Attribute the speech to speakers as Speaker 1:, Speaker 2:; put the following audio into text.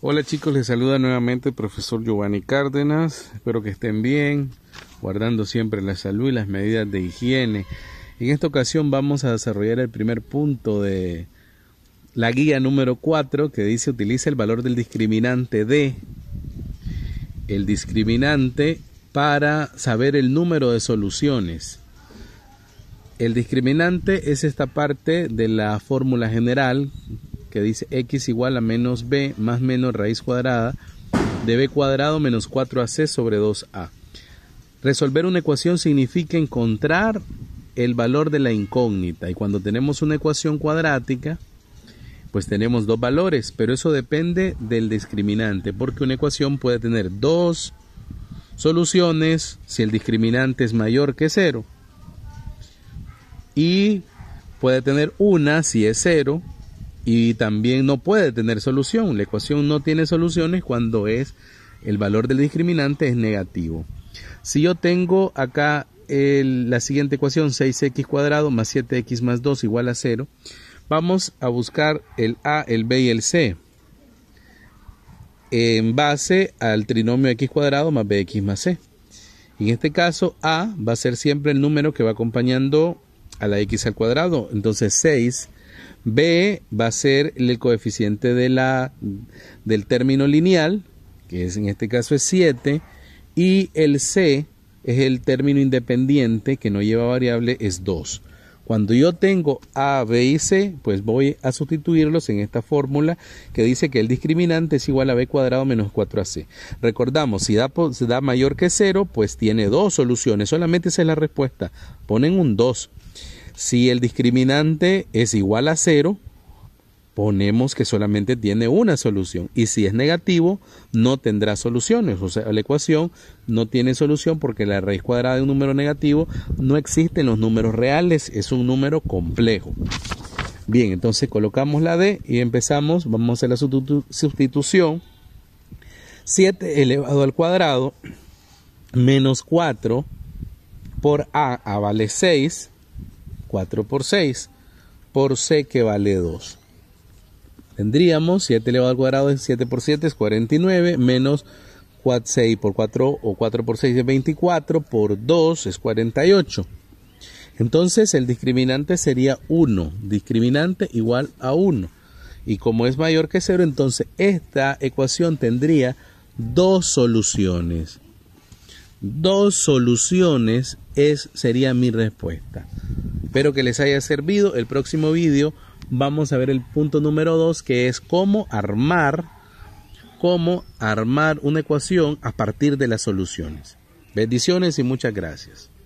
Speaker 1: Hola chicos, les saluda nuevamente el profesor Giovanni Cárdenas. Espero que estén bien, guardando siempre la salud y las medidas de higiene. En esta ocasión vamos a desarrollar el primer punto de la guía número 4 que dice utiliza el valor del discriminante D. el discriminante para saber el número de soluciones. El discriminante es esta parte de la fórmula general que dice x igual a menos b más menos raíz cuadrada de b cuadrado menos 4ac sobre 2a. Resolver una ecuación significa encontrar el valor de la incógnita y cuando tenemos una ecuación cuadrática, pues tenemos dos valores, pero eso depende del discriminante, porque una ecuación puede tener dos soluciones si el discriminante es mayor que cero y puede tener una si es cero y también no puede tener solución. La ecuación no tiene soluciones cuando es el valor del discriminante es negativo. Si yo tengo acá la siguiente ecuación 6x cuadrado más 7x más 2 igual a 0, vamos a buscar el a, el b y el c en base al trinomio x cuadrado más bx más c. En este caso a va a ser siempre el número que va acompañando a la x al cuadrado. Entonces 6 B va a ser el coeficiente del término lineal, que es, en este caso es 7, y el C es el término independiente que no lleva variable, es 2. Cuando yo tengo A, B y C, pues voy a sustituirlos en esta fórmula que dice que el discriminante es igual a B cuadrado menos 4AC. Recordamos, si da, da mayor que 0, pues tiene dos soluciones. Solamente esa es la respuesta. Ponen un 2. Si el discriminante es igual a cero, ponemos que solamente tiene una solución. Y si es negativo, no tendrá soluciones. O sea, la ecuación no tiene solución porque la raíz cuadrada de un número negativo no existe en los números reales. Es un número complejo. Bien, entonces colocamos la D y empezamos. Vamos a hacer la sustitución. 7 elevado al cuadrado menos 4 por A, A vale 6 4 por 6 por c que vale 2. Tendríamos 7 elevado al cuadrado es 7 por 7 es 49 menos 4, 6 por 4 o 4 por 6 es 24 por 2 es 48. Entonces el discriminante sería 1, discriminante igual a 1. Y como es mayor que 0, entonces esta ecuación tendría dos soluciones. Dos soluciones sería mi respuesta. Espero que les haya servido. El próximo vídeo vamos a ver el punto número 2 que es cómo armar cómo armar una ecuación a partir de las soluciones. Bendiciones y muchas gracias.